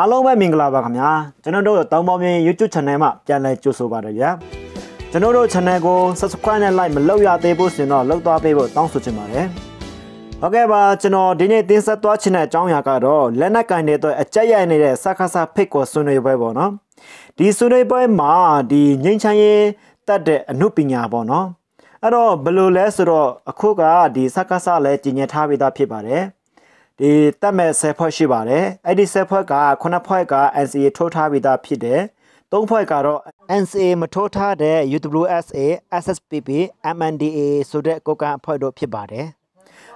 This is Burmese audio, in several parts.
အားလုံးပဲမင်္ဂလာပါခင်ဗျာကျွန်တော်တို့တောင်ပေါင်းမြင် YouTube channel မှာပြန်လည်ကြိုဆိုပါတယ်ဗျာကျွန်တော်တို့ channel ကို subscribe နဲ့ like မလုပ်ရသေးဘူးဆိုရင်တော့လုပ်သွားပေးဖို့တောင်းဆိုချင်ပါတယ်ဟုတ်ကဲ့ပါကျွန်တော်ဒီနေ့တင်ဆက်သွားချင်တဲ့အကြောင်းအရာကတော့လက်နက်ကင်တွေအတွက်အကြက်ရိုက်နေတဲ့စကားစာဖိတ်ကိုဆွေးနွေးပွဲပေါ့နော်ဒီဆွေးနွေးပွဲမှာဒီငင်းချမ်းရေးတတ်တဲ့အမှုပညာပေါ့နော်အဲ့တော့ဘယ်လိုလဲဆိုတော့အခုကဒီစကားစာလည်းကြီးညင်ထားပြီးသားဖြစ်ပါတယ်ဒီတက်မဲ့10ဖွဲ့ရှိပါတယ်အဲ့ဒီ10ဖွဲ့က9ဖွဲ့က NCA ထိုးထားပြီးသားဖြစ်တယ်၃ဖွဲ့ကတော့ NCA မထိုးထားတဲ့ UWSA SSPP MNDA ဆိုတဲ့ကိုကန်အဖွဲ့တို့ဖြစ်ပါတယ်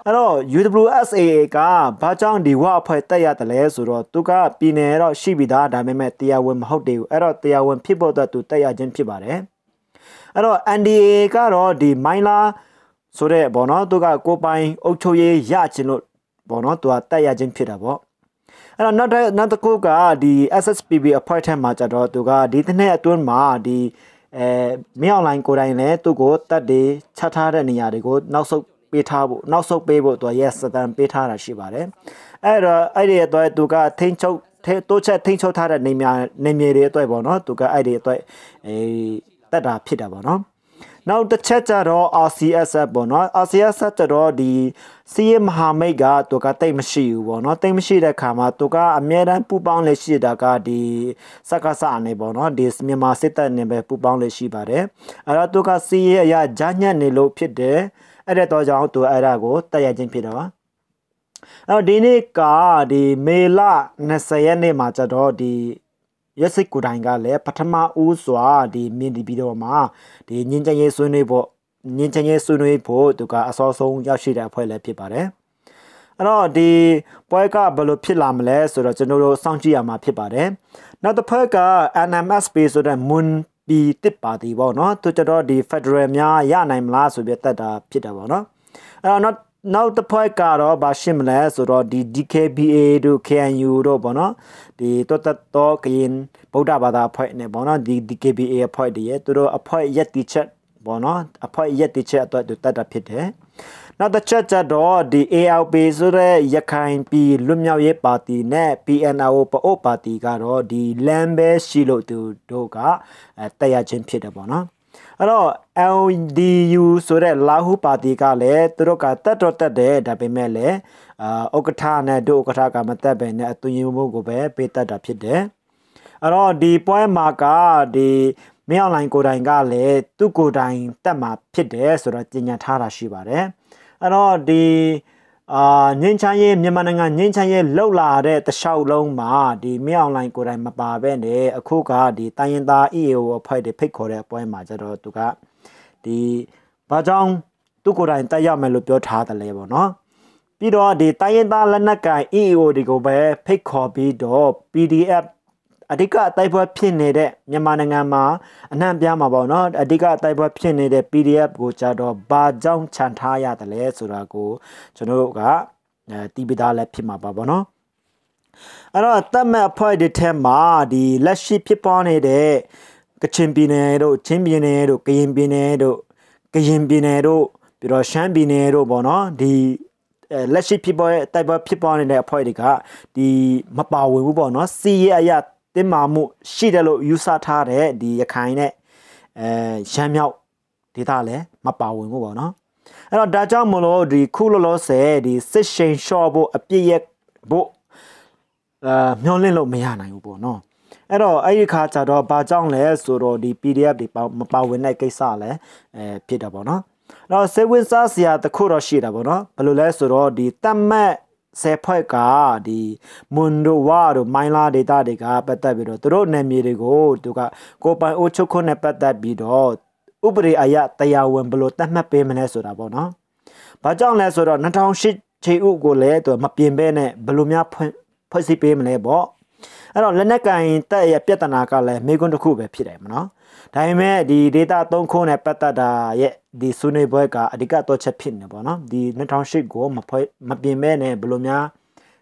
အဲ့တော့ UWSA ကဘာကြောင့်ဒီဝအဖွဲ့တက်ရတယ်လဲဆိုတော့သူကပြည်နယ်တော့ရှိပြီးသားဒါပေမဲ့တရားဝင်မဟုတ်သေးဘူးအဲ့တော့တရားဝင်ဖြစ်ဖို့အတွက်သူတက်ရခြင်းဖြစ်ပါတယ်အဲ့တော့ NDA ကတော့ဒီမိုင်းလာဆိုတဲ့ဘောနော်သူကကိုပိုင်အုပ်ချုပ်ရေးရခြင်းလို့ပေါ့နော်သူကတက်ရခြင်းဖြစ်တာပေါ့အဲ့တော့နောက်တစ်နောက်တစ်ခုကဒီ SSPB အဖွဲ့ထက်မှာကြတော့သူကဒီတစ်နှစ်အတွင်းမှာဒီအဲမင်းအွန်လိုင်းကိုယ်တိုင်လည်းသူ့ကိုတက်တွေချထားတဲ့နေရာတွေကိုနောက်ဆုတ်ပေးထားဖို့နောက်ဆုတ်ပေးဖို့သူက yes တန်ပေးထားတာရှိပါတယ်အဲ့တော့အဲ့ဒီအတွက်သူကထိန်းချုပ်ထဲတိုးချက်ထိန်းချုပ်ထားတဲ့နေမြနေမြေတွေအတွက်ပေါ့နော်သူကအဲ့ဒီအတွက်အဲတက်တာဖြစ်တာပေါ့နော်နောက်တစ်ချက်ကျတော့ RCSF ပေါ့နော် RCSF ကျတော့ဒီစီးရမဟာမိတ်ကသူကတိတ်မရှိဘူးပေါ့နော်တိတ်မရှိတဲ့ခါမှာသူကအမြဲတမ်းပူပေါင်းလက်ရှိတာကဒီစက္ကစအနေပေါ့နော်ဒီမြန်မာစစ်တပ်နဲ့ပဲပူပေါင်းလက်ရှိပါတယ်အဲ့တော့သူကစီးရအရာဂျာညက်နေလို့ဖြစ်တယ်အဲ့ဒါတော့ကြောင့်သူအဲ့ဒါကိုတက်ရခြင်းဖြစ်တာပါအဲ့တော့ဒီနေ့ကဒီမေလ20ရက်နေ့မှာကျတော့ဒီရက်စစ်ကိုတိုင်ကလည်းပထမဦးစွာဒီမြင်ဒီပြီးတော့မှဒီညင်ချင်ရေးဆွေးနွေးဖို့ညင်ချင်ရေးဆွေးနွေးဖို့သူကအစောဆုံးရောက်ရှိတဲ့အဖွဲ့လည်းဖြစ်ပါတယ်အဲ့တော့ဒီပွဲကဘယ်လိုဖြစ်လာမလဲဆိုတော့ကျွန်တော်တို့စောင့်ကြည့်ရမှာဖြစ်ပါတယ်နောက်တစ်ဖက်က NMSP ဆိုတဲ့ Moon ပီတစ်ပါတီပေါ့နော်သူကျတော့ဒီ Federal များရနိုင်မလားဆိုပြီးတက်တာဖြစ်တာပေါ့နော်အဲ့တော့နောက်တစ်ဖွဲ့ကတော့ဗာရှင်းမလဲဆိုတော့ဒီ DKBA တို့ KNU တို့ပေါ့နော်ဒီတွတ်တတော်ကရင်ဗုဒ္ဓဘာသာအဖွဲ့နဲ့ပေါ့နော်ဒီ DKBA အဖွဲ့တွေရဲ့သူတို့အဖွဲ့ရက်တီချက်ပေါ့နော်အဖွဲ့ရက်တီချက်အတွက်သူတတ်တာဖြစ်တယ်နောက်တစ်ချက်ကြတော့ဒီ ALP ဆိုတဲ့ရခိုင်ပြည်လွတ်မြောက်ရေးပါတီနဲ့ PNRO ပအိုပ်ပါတီကတော့ဒီလမ်းပဲရှိလို့သူတို့ကတက်ရချင်းဖြစ်တယ်ပေါ့နော်အဲ့တော့ LDU ဆိုတဲ့လာဟုပါတီကလည်းသူတို့ကတက်တော့တက်တယ်ဒါပေမဲ့လည်းအာဥက္ကဋ္ဌနဲ့ဒုဥက္ကဋ္ဌကမတက်ပဲနဲ့အသွင်ယူမှုကိုပဲပေးတတ်တာဖြစ်တယ်အဲ့တော့ဒီ point မှာကဒီမင်းအွန်လိုင်းကိုယ်တိုင်ကလည်းသူ့ကိုယ်တိုင်တက်မှာဖြစ်တယ်ဆိုတော့ညင်ညာထားတာရှိပါတယ်အဲ့တော့ဒီအာငင်းချမ်းရဲ့မြန်မာနိုင်ငံငင်းချမ်းရဲ့လောက်လာတဲ့တခြားလုံးမှာဒီမြေအွန်လိုင်းကိုယ်တိုင်မပါဘဲနဲ့အခုကဒီတိုင်းရင်သား EAO အဖွဲ့တွေဖိတ်ခေါ်တဲ့အပွဲမှာကျတော့သူကဒီဘာကြောင့်သူကိုယ်တိုင်တက်ရမယ်လို့ပြောထားတယ်လေပေါ့နော်ပြီးတော့ဒီတိုင်းရင်သားလက်နက်ကင် EAO တွေကိုပဲဖိတ်ခေါ်ပြီးတော့ PDF အဓိကတိုက်ပွဲဖြစ်နေတဲ့မြန်မာနိုင်ငံမှာအနှံ့ပြားမှာပေါ့နော်အဓိကတိုက်ပွဲဖြစ်နေတဲ့ PDF ကိုကြတော့ဘာကြောင့်ခြံထားရတယ်လဲဆိုတာကိုကျွန်တော်တို့ကတီးပြသားလည်းဖြစ်မှာပါပေါ့နော်အဲ့တော့တပ်မဲ့အဖွဲ့တွေထဲမှာဒီလက်ရှိဖြစ်ပေါ်နေတဲ့ကချင်ပြည်နယ်တို့ချင်းပြည်နယ်တို့ကရင်ပြည်နယ်တို့ကရင်ပြည်နယ်တို့ပြီးတော့ရှမ်းပြည်နယ်တို့ပေါ့နော်ဒီလက်ရှိဖြစ်ပေါ်တိုက်ပွဲဖြစ်ပေါ်နေတဲ့အဖွဲ့တွေကဒီမပါဝင်ဘူးပေါ့နော်စီရအရတင်မာမှု ရှိတယ်လို့ယူဆထားတဲ့ဒီရခိုင်နဲ့အဲရမ်းမြောက်ဒေသလည်းမပါဝင်ဘူးပေါ့နော်အဲ့တော့ဒါကြောင့်မလို့ဒီခုလောလောဆယ်ဒီစစ်ရှင်ရှော့ဖို့အပြည့်ရဖို့အာမျောလင့်လို့မရနိုင်ဘူးပေါ့နော်အဲ့တော့အဲ့ဒီခါကျတော့ဘာကြောင့်လဲဆိုတော့ဒီ PDF တွေမပါဝင်တဲ့ကိစ္စလည်းအဲဖြစ်တာပေါ့နော်အဲ့တော့စေဝင်စားစရာတခုတော့ရှိတာပေါ့နော်ဘယ်လိုလဲဆိုတော့ဒီတတ်မှတ်ဆယ်ဖွဲ့ကဒီမွန်ဒိုဝါတို့မိုင်းလာဒေတာတွေကပတ်သက်ပြီးတော့သူတို့နယ်မြေတွေကိုသူကကိုပိုင်အိုချုပ်ခွနဲ့ပတ်သက်ပြီးတော့ဥပဒေအရတရားဝင်ဘလို့တတ်မှတ်ပေးမလဲဆိုတာပေါ့နော်။ဘာကြောင့်လဲဆိုတော့2008ခြေဥကိုလည်းသူမပြင်ဘဲနဲ့ဘလို့များဖွဲ့စည်းပေးမလဲပေါ့။အဲ့တော့လက်နက်ကင်တက်ရဲ့ပြဿနာကလည်းမိကွန်းတစ်ခုပဲဖြစ်တယ်မနော်ဒါပေမဲ့ဒီ data 3ခုနဲ့ပတ်သက်တာရဲ့ဒီဆွေးနွေးပွဲကအဓိကတော့ချက်ဖြစ်နေပေါ့နော်ဒီ2008ကိုမဖွဲ့မပြင်မဲ့နဲ့ဘယ်လိုများ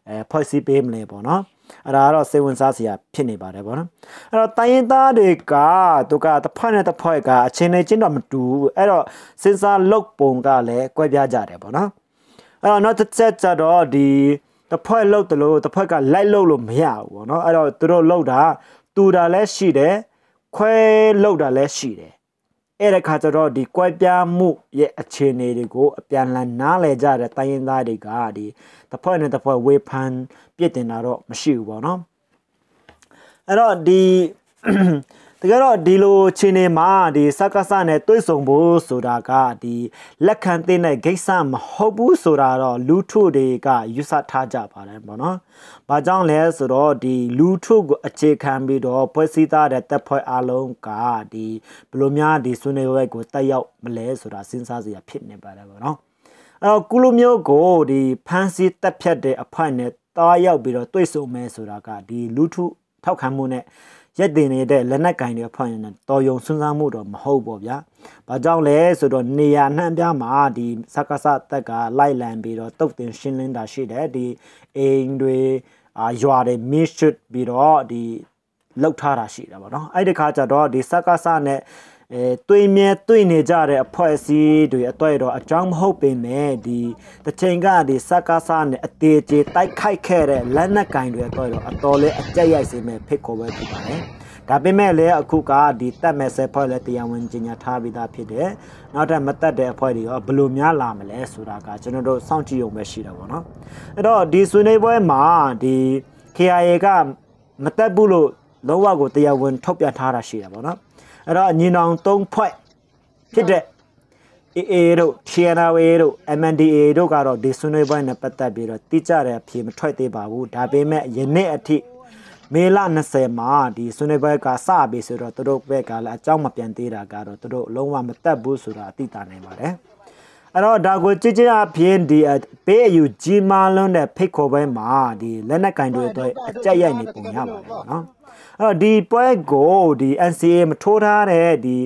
အဲဖွဲ့စည်းပေးမလဲပေါ့နော်အဲ့ဒါကတော့စိတ်ဝင်စားစရာဖြစ်နေပါတယ်ပေါ့နော်အဲ့တော့တိုင်းရင်းသားတွေကသူကတစ်ဖက်နဲ့တစ်ဖက်ကအချင်းနဲ့ချင်းတော့မတူဘူးအဲ့တော့စဉ်းစားလုပ်ပုံကလည်းကွဲပြားကြတယ်ပေါ့နော်အဲ့တော့နောက်တစ်ချက်ကျတော့ဒီတစ်ဖက်လှုပ်တယ်လို့တစ်ဖက်ကလိုက်လှုပ်လို့မရဘူးပေါ့နော်အဲ့တော့သူတို့လှုပ်တာတူတာလည်းရှိတယ်ခွဲလှုပ်တာလည်းရှိတယ်အဲ့ဒါခါကျတော့ဒီကွဲပြားမှုရဲ့အခြေအနေတွေကိုအပြန်လန်နားလည်ကြတဲ့တိုင်းရင်းသားတွေကဒီတစ်ဖွဲ့နဲ့တစ်ဖွဲ့ဝေဖန်ပြစ်တင်တာတော့မရှိဘူးပေါ့နော်အဲ့တော့ဒီတကယ်တော့ဒီလိုခြေနေမှာဒီစကားစနဲ့တွေးဆုံဖို့ဆိုတာကဒီလက်ခံသိတဲ့ဂိတ်ဆမဟုတ်ဘူးဆိုတာတော့လူထုတွေကယူဆထားကြပါတယ်ပေါ့နော်။ဘာကြောင့်လဲဆိုတော့ဒီလူထုကိုအခြေခံပြီးတော့ဖွဲ့စည်းထားတဲ့တပ်ဖွဲ့အလုံးကဒီဘလို့များဒီဆွေးနွေးပွဲကိုတက်ရောက်မလဲဆိုတာစဉ်းစားစရာဖြစ်နေပါတယ်ပေါ့နော်။အဲ့တော့ကုလိုမျိုးကိုဒီဖန်စီတက်ဖြတ်တဲ့အဖွဲ့နဲ့တားရောက်ပြီးတော့တွေ့ဆုံမယ်ဆိုတာကဒီလူထုထောက်ခံမှုနဲ့ရက်တင်နေတဲ့လက်နက်ကင်တွေဖွင့်နေတော်ယုံစဉ်းစားမှုတော့မဟုတ်ပေါ့ဗျာ။ဘာကြောင့်လဲဆိုတော့နေရာနှံ့ပြားမှာဒီစက္ကစတက်ကလိုက်လံပြီးတော့တုတ်တင်ရှင်းလင်းတာရှိတယ်ဒီအိမ်တွေအာရွာတွေမစ်ရှစ်ပြီးတော့ဒီလောက်ထားတာရှိတာပေါ့နော်။အဲ့ဒီခါကျတော့ဒီစက္ကစနဲ့အဲတွေ့မြဲတွေ့နေကြတဲ့အဖွဲ့အစည်းတွေအတွက်တော့အကြောင်းမဟုတ်ပေမဲ့ဒီတချိန်ကဒီစကားစားနဲ့အသေးသေးတိုက်ခိုက်ခဲ့တဲ့လက်နက်ကင်တွေအတွက်တော့အတော်လေးအကြက်ရိုက်စေမဲ့ဖြစ်ကိုပဲဖြစ်ပါတယ်ဒါပေမဲ့လည်းအခုကဒီတက်မဲ့ဆဲဖွဲ့လည်းတရားဝင်ကြီးညာထားပြီးသားဖြစ်တယ်။နောက်ထပ်မတက်တဲ့အဖွဲ့တွေရောဘယ်လိုများလာမလဲဆိုတာကကျွန်တော်တို့စောင့်ကြည့်ရုံပဲရှိတာပေါ့နော်။အဲ့တော့ဒီဆွေးနွေးပွဲမှာဒီ KIA ကမတက်ဘူးလို့လောကကိုတရားဝင်ထုတ်ပြန်ထားတာရှိတာပေါ့နော်အဲ့တော့ညီနောင်၃ဖွဲ့ဖြစ်တဲ့ AA တို့ TNRA တို့ MNDA တို့ကတော့ဒီဆွေးနွေးပွဲနဲ့ပတ်သက်ပြီးတော့တိကျတဲ့အဖြေမထွက်သေးပါဘူးဒါပေမဲ့ယနေ့အထိမေလ20မှာဒီဆွေးနွေးပွဲကစပြီဆိုတော့သူတို့ဘက်ကလည်းအကြောင်းမပြန်သေးတာကတော့သူတို့လုံးဝမတက်ဘူးဆိုတာသိတာနိုင်ပါတယ်အဲ့တော့ဒါကိုကြည်ကြည်အပြင်ဒီပေးအယူကြီးမားလွန်းတဲ့ဖိတ်ခေါ်ပွဲမှာဒီလက်နက်ကင်တွေအတွက်အကြက်ရိုက်နေပုံရပါတယ်နော်တော့ဒီ point ကိုဒီ NCA မထိုးထားတဲ့ဒီ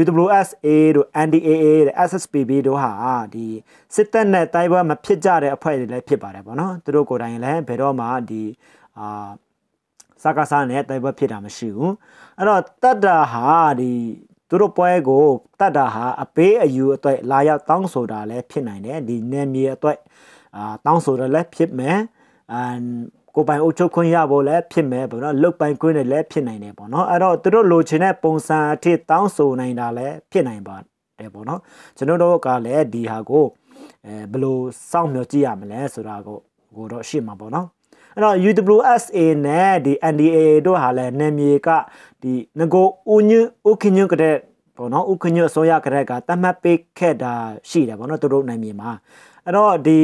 UWSA တို့ NDAA တို့ SSPB တို့ဟာဒီစစ်တပ်နဲ့တိုက်ပွဲမဖြစ်ကြတဲ့အဖွဲ့တွေလည်းဖြစ်ပါတယ်ပေါ့နော်သူတို့ကိုယ်တိုင်လည်းဘယ်တော့မှဒီအာစကားစားနဲ့တိုက်ပွဲဖြစ်တာမရှိဘူးအဲ့တော့တတ်တာဟာဒီသူတို့ပွဲကိုတတ်တာဟာအပေးအယူအတွက်လာရောက်တောင်းဆိုတာလည်းဖြစ်နိုင်တယ်ဒီနယ်မြေအတွက်အာတောင်းဆိုတာလည်းဖြစ်မယ်အမ်ကိုပိုင်အုပ်ချုပ်ခွင့်ရဖို့လည်းဖြစ်မယ်ပေါ့နော်လုတ်ပိုင်ခွင့်တွေလည်းဖြစ်နိုင်တယ်ပေါ့နော်အဲ့တော့သူတို့လိုချင်တဲ့ပုံစံအထိတောင်းဆိုနိုင်တာလည်းဖြစ်နိုင်ပါတယ်ပေါ့နော်ကျွန်တော်တို့ကလည်းဒီဟာကိုအဲဘယ်လိုစောင့်မျှော်ကြည့်ရမလဲဆိုတာကိုကိုတော့ရှေ့မှာပေါ့နော်အဲ့တော့ UWSA နဲ့ဒီ NDA တို့ဟာလည်းနယ်မြေကဒီငကိုဦးညွဥခင်ညွကတဲ့ပေါ့နော်ဥခင်ညွအစိုးရကတဲ့ကတတ်မှတ်ပေးခဲ့တာရှိတယ်ပေါ့နော်သူတို့နယ်မြေမှာအဲ့တော့ဒီ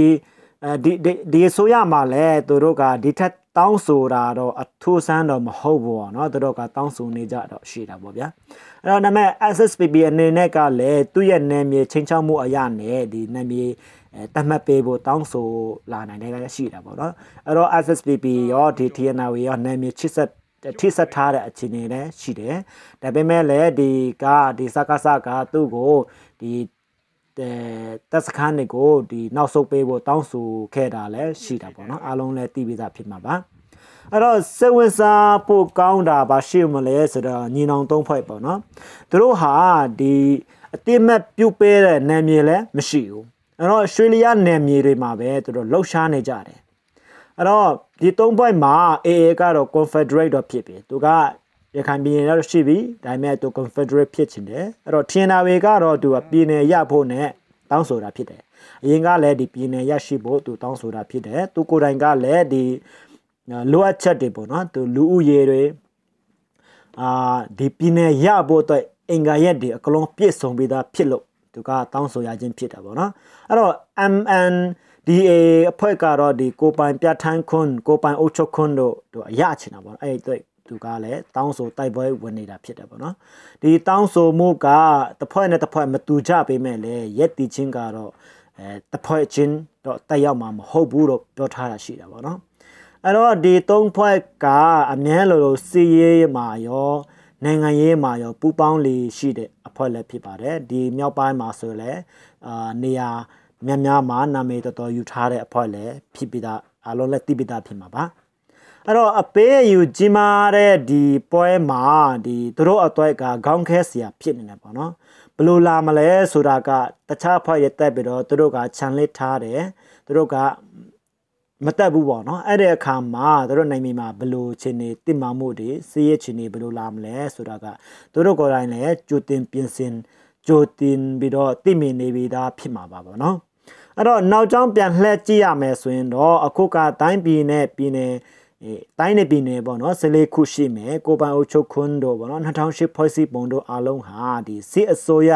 အဲဒီဒီအစိုးရမှာလည်းသူတို့ကဒီထက်တောင်းဆိုတာတော့အထူးဆန်းတော့မဟုတ်ဘူးပေါ့နော်သူတို့ကတောင်းဆိုနေကြတော့ရှိတာပေါ့ဗျာအဲ့တော့နာမည် SSPP အနေနဲ့ကလည်းသူ့ရဲ့နာမည်ချင်းချောက်မှုအရာနဲ့ဒီနာမည်တတ်မှတ်ပေးဖို့တောင်းဆိုလာနိုင်တယ်လည်းရှိတာပေါ့နော်အဲ့တော့ SSPP ရောဒီ TNW ရောနာမည်ချစ်ဆက်ထိဆက်ထားတဲ့အခြေအနေလည်းရှိတယ်ဒါပေမဲ့လည်းဒီကဒီစကားစကားသူ့ကိုဒီတက်စခန်းတွေကိုဒီနောက်ဆုတ်ပေးဖို့တောင်းဆိုခဲ့တာလည်းရှိတာပေါ့နော်အားလုံးလည်းသိပြီးသားဖြစ်မှာပါအဲ့တော့စေဝင်စားဖို့ကောင်းတာပါ ရှိမလဲဆိုတော့ညီနောင်သုံးဖွဲ့ပေါ့နော်သူတို့ဟာဒီအတိမတ်ပြုတ်ပေးတဲ့နာမည်လည်းမရှိဘူးအဲ့တော့ရွှေလျားနာမည်တွေမှာပဲသူတို့လှောက်ရှားနေကြတယ်အဲ့တော့ဒီသုံးဖွဲ့မှာ AA ကတော့ Confederate တော့ဖြစ်ပြီသူကရခိုင်ပြည်နယ်တော့ရှိပြီဒါပေမဲ့သူ Confederate ဖြစ်ချင်တယ်အဲ့တော့ထင်တာတွေကတော့သူကပြည်နယ်ရဖို့နဲ့တောင်းဆိုတာဖြစ်တယ်အရင်ကလည်းဒီပြည်နယ်ရရှိဖို့သူတောင်းဆိုတာဖြစ်တယ်သူကိုယ်တိုင်ကလည်းဒီလိုအပ်ချက်တွေပေါ့နော်သူလူဦးရေတွေအာဒီပြည်နယ်ရဖို့အတွက်အင်္ဂါရက်တွေအကလုံးပြည့်စုံပြီးသားဖြစ်လို့သူကတောင်းဆိုရခြင်းဖြစ်တာပေါ့နော်အဲ့တော့ MNDA အဖွဲ့ကတော့ဒီကိုပိုင်ပြဋ္ဌာန်းခွန်းကိုပိုင်အုပ်ချုပ်ခွန်းတို့သူအရချင်တာပေါ့နော်အဲ့ဒီသူကလည်းတောင်းဆိုတိုက်ပွဲဝင်နေတာဖြစ်တယ်ပေါ့နော်ဒီတောင်းဆိုမှုကတစ်ဖွဲ့နဲ့တစ်ဖွဲ့မတူကြပေမဲ့လည်းရက်တီချင်းကတော့အဲတစ်ဖွဲ့ချင်းတော့တက်ရောက်မှာမဟုတ်ဘူးတော့ပြောထားတာရှိတာပေါ့နော်အဲ့တော့ဒီသုံးဖွဲ့ကအမြဲလိုလိုစီရေးမှာရောနိုင်ငံရေးမှာရောပူပေါင်းလေရှိတဲ့အဖွဲ့လည်းဖြစ်ပါတယ်ဒီမြောက်ပိုင်းမှာဆိုလည်းအာနေရာများများမှာနာမည်တော်တော်ယူထားတဲ့အဖွဲ့လည်းဖြစ်ပြီးသားအလုံးလက်တိပိတာဖြစ်မှာပါအဲ့တော့အပေးအယူကြီးမားတဲ့ဒီပွဲမှာဒီသူတို့အတွက်ကခေါင်းခဲစရာဖြစ်နေတယ်ပေါ့နော်ဘလို့လာမလဲဆိုတာကတခြားဖွဲ့ရတက်ပြီးတော့သူတို့ကခြံလစ်ထားတယ်သူတို့ကမတက်ဘူးပေါ့နော်အဲ့ဒီအခါမှာတို့နိုင်မိမှာဘလို့ချင်းနေတင်မာမှုတွေစီးရချင်းနေဘလို့လာမလဲဆိုတာကတို့ကိုယ်တိုင်လည်းကြိုတင်ပြင်ဆင်ကြိုတင်ပြီးတော့သိမြင်နေပြီးသားဖြစ်မှာပါပေါ့နော်အဲ့တော့နောက်ကြောင်းပြန်လှည့်ကြည့်ရမယ်ဆိုရင်တော့အခုကတိုင်းပြည်နဲ့ပြည်နယ်အဲတိုင်းနေပြည်နယ်ပေါ့နော်ဆလေးခုရှိမယ်ကိုပိုင်အုပ်ချုပ်ခွန်းတို့ပေါ့နော်2008ဖွဲ့စည်းပုံတို့အားလုံးဟာဒီစစ်အစိုးရ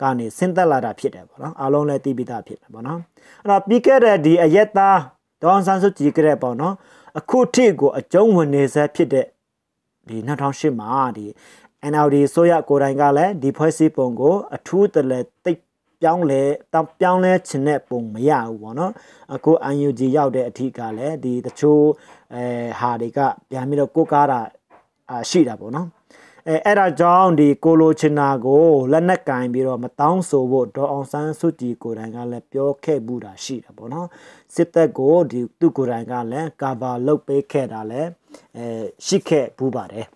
ကနေဆင်းသက်လာတာဖြစ်တယ်ပေါ့နော်အားလုံးလည်းသိပြီးသားဖြစ်တယ်ပေါ့နော်အဲ့တော့ပြီးခဲ့တဲ့ဒီအယက်သားဒေါန်ဆန်းစုကြည်ကြတဲ့ပေါ့နော်အခုထိကို အကျုံးဝင်နေဆဲဖြစ်တဲ့ဒီ2008မှာဒီ NLD ဆိုရကိုတိုင်ကလည်းဒီဖွဲ့စည်းပုံကိုအထူးတလဲတိတ်ပြောင်းလဲတောင်းပြောင်းလဲခြင်းတဲ့ပုံမရဘူးပေါ့နော်အခု UNG ရောက်တဲ့အထိကလည်းဒီတချို့အဲဟာတွေကပြန်ပြီးတော့ကိုကားတာရှိတာပေါ့နော်အဲအဲ့ဒါကြောင့်ဒီကိုလိုချင်နာကို လက်နက်ကင်ပြီးတော့မတောင်းဆိုဖို့ဒေါ်အောင်ဆန်းစုကြည်ကိုယ်တိုင်ကလည်းပြောခဲ့ဘူးတာရှိတာပေါ့နော်စစ်သက်ကိုဒီသူကိုယ်တိုင်ကလည်းကာဗာလုပ်ပေးခဲ့တာလည်းအဲရှိခဲ့ဘူးပါတယ်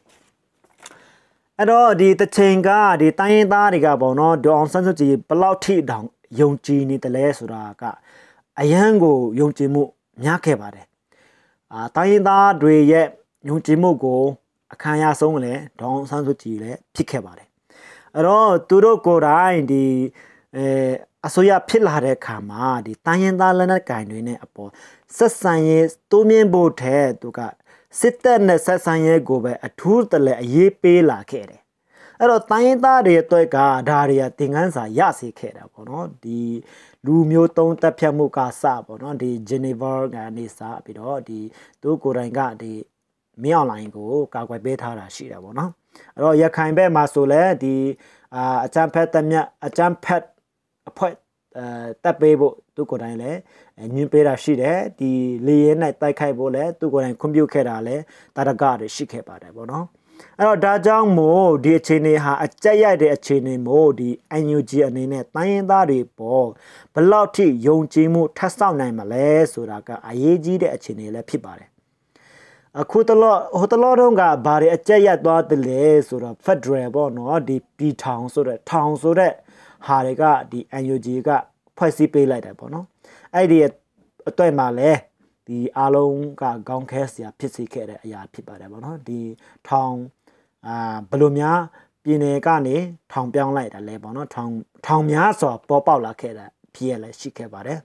အဲ့တော့ဒီတချိန်ကဒီတိုင်းရင်းသားတွေကပေါ့နော်ဒေါအောင်ဆန်းစုကြည်ဘလောက်ထိတောင်ယုံကြည်နေတယ်လဲဆိုတာကအယံကိုယုံကြည်မှုများခဲ့ပါတယ်အာတိုင်းရင်းသားတွေရဲ့ယုံကြည်မှုကိုအခမ်းအနားဆုံးလည်းဒေါအောင်ဆန်းစုကြည်လည်းဖြစ်ခဲ့ပါတယ်အဲ့တော့သူတို့ကိုယ်တိုင်ဒီအဲအစိုးရဖြစ်လာတဲ့အခါမှာဒီတိုင်းရင်းသားလက်နက်ကိုင်တွေနဲ့အပေါ်ဆက်ဆံရေးတိုးမြင့်ဖို့ထဲသူကစစ်တပ်နဲ့ဆက်ဆံရေးကိုပဲအထူးတလဲအရေးပေးလာခဲ့တယ်အဲ့တော့တိုင်းရင်းသားတွေအတွက်ကဒါတွေကသင်ခန်းစာရရှိခဲ့တာပေါ့နော်ဒီလူမျိုးတုံးတက်ဖြတ်မှုကစပေါ့နော်ဒီဂျနီဗာကနေစပြီးတော့ဒီသူကိုယ်တိုင်ကဒီမင်းအွန်လိုင်းကိုကာကွယ်ပေးထားတာရှိတာပေါ့နော်အဲ့တော့ရခိုင်ဘက်မှာဆိုလဲဒီအာအချမ်းဖက်တမြတ်အချမ်းဖက်အဖွဲ့အဲတက်ပေးဖို့သူကိုယ်တိုင်လည်းညွှန်ပေးတာရှိတယ်ဒီလေရဲ၌တိုက်ခိုက်ဖို့လည်းသူကိုယ်တိုင်ခွင့်ပြုခဲ့တာလည်းတရကတွေရှိခဲ့ပါတယ်ပေါ့နော်အဲ့တော့ဒါကြောင့်မို့ဒီအခြေအနေဟာအကြက်ရိုက်တဲ့အခြေအနေမို့ဒီ NUG အနေနဲ့တိုင်းရင်းသားတွေပေါ်ဘလောက်ထိယုံကြည်မှုထပ်ဆောက်နိုင်မလဲဆိုတာက အရေးကြီးတဲ့အခြေအနေလည်းဖြစ်ပါတယ်အခုတလောဟိုတလောတုန်းကဘာတွေအကြက်ရိုက်သွားတယ်လဲဆိုတော့ Federal ပေါ့နော်ဒီပြည်ထောင်ဆိုတဲ့ထောင်ဆိုတဲ့ဟာတွေကဒီ NUG ကဖွဲ့စည်းပေးလိုက်တယ်ပေါ့နော်အဲ့ဒီအတွက်မှာလည်းဒီအားလုံးကခေါင်းခဲစရာဖြစ်စေခဲ့တဲ့အရာဖြစ်ပါတယ်ပေါ့နော်ဒီထောင်အာဘယ်လိုများပြည်နယ်ကနေထောင်ပြောင်းလိုက်တာလဲပေါ့နော်ထောင်ထောင်များစွာပေါ်ပေါက်လာခဲ့တာဖြစ်ရလဲရှိခဲ့ပါတယ်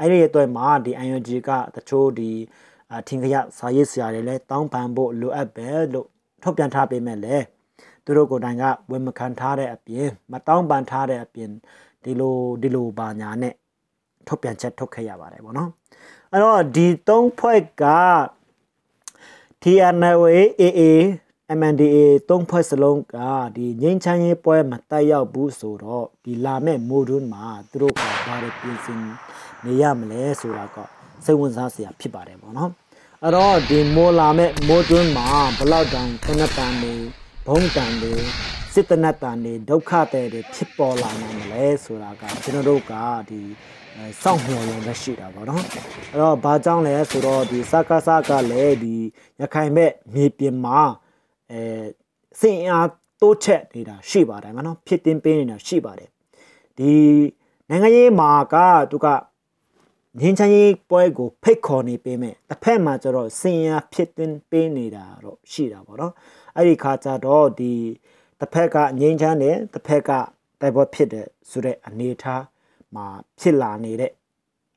အဲ့ဒီအတွက်မှာဒီ ING ကတချို့ဒီအထင်ကရစာရေးဆရာတွေလည်းတောင်းပန်ဖို့လိုအပ်ပဲလို့ထုတ်ပြန်ထားပေးမယ်လေသူတို့ကိုယ်တိုင်ကဝန်မခံထားတဲ့အပြင်မတောင်းပန်ထားတဲ့အပြင်ဒီလိုဒီလိုပါညာနဲ့ထုတ်ပြန်ချက်ထုတ်ခဲ့ရပါတယ်ပေါ့နော်အဲ့တော့ဒီ၃ဖွဲ့က TNLA AA MNDA ၃ဖွဲ့စလုံးကဒီငင်းချမ်းရေးပွဲမတက်ရောက်ဘူးဆိုတော့ဒီလာမဲ့မိုးတွန်းမှာသူတို့ကဘာတွေပြင်ဆင်နေရမလဲဆိုတာကစိတ်ဝင်စားစရာဖြစ်ပါတယ်ပေါ့နော်အဲ့တော့ဒီမိုးလာမဲ့မိုးတွန်းမှာဘလောက်တောင်ခဏတန်နေဘုံတန်တွေစစ်တနတ်တန်တွေဒုက္ခတွေဖြစ်ပေါ်လာနိုင်မလဲဆိုတာကကျွန်တော်တို့ကဒီစောင့်မျှော်ရင်လည်းရှိတာပေါ့နော်အဲ့တော့ဘာကြောင့်လဲဆိုတော့ဒီစကားစကလည်းဒီရခိုင်မဲ့မြေပြင်မှာအဲစင်အားတိုးချက်နေတာရှိပါတယ်မနော်ဖြစ်တင်ပေးနေတာရှိပါတယ်ဒီနိုင်ငံရေးမှာကသူကငင်းချမ်းရေးပွဲကိုဖိတ်ခေါ်နေပေးမယ်တစ်ဖက်မှာကျတော့စင်ရဖြစ်တင်ပေးနေတာတော့ရှိတာပေါ့နော်အဲ့ဒီခါကျတော့ဒီတစ်ဖက်ကငင်းချမ်းတယ်တစ်ဖက်ကတိုက်ပွဲဖြစ်တဲ့ဆိုတဲ့အနေအထားမှာဖြစ်လာနေတဲ့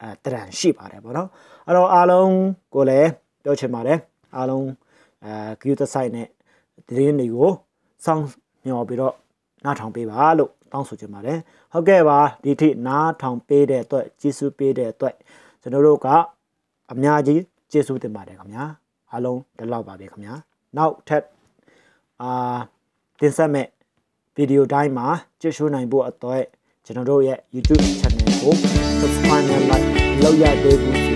အဲတရံရှိပါတယ်ပေါ့နော်အဲ့တော့အားလုံးကိုလည်းပြောချင်ပါတယ်အားလုံးအဲကယူတဆိုင်နဲ့သတင်းတွေကိုစောင့်မျှော်ပြီးတော့နားထောင်ပေးပါလို့တောင်းဆိုချင်ပါတယ်ဟုတ်ကဲ့ပါဒီထိနားထောင်ပေးတဲ့အတွက်ကျေးဇူးပေးတဲ့အတွက်ကျွန်တော်တို့ကအများကြီးကျေးဇူးတင်ပါတယ်ခင်ဗျာအားလုံးဒီလောက်ပါပဲခင်ဗျာနောက်ထပ်အာတင်ဆက်မဲ့ဗီဒီယိုတိုင်းမှာကြည့်ရှုနိုင်ဖို့အတွက်ကျွန်တော်တို့ရဲ့ YouTube channel ကို subscribe နဲ့ like လုပ်ရသေးဘူး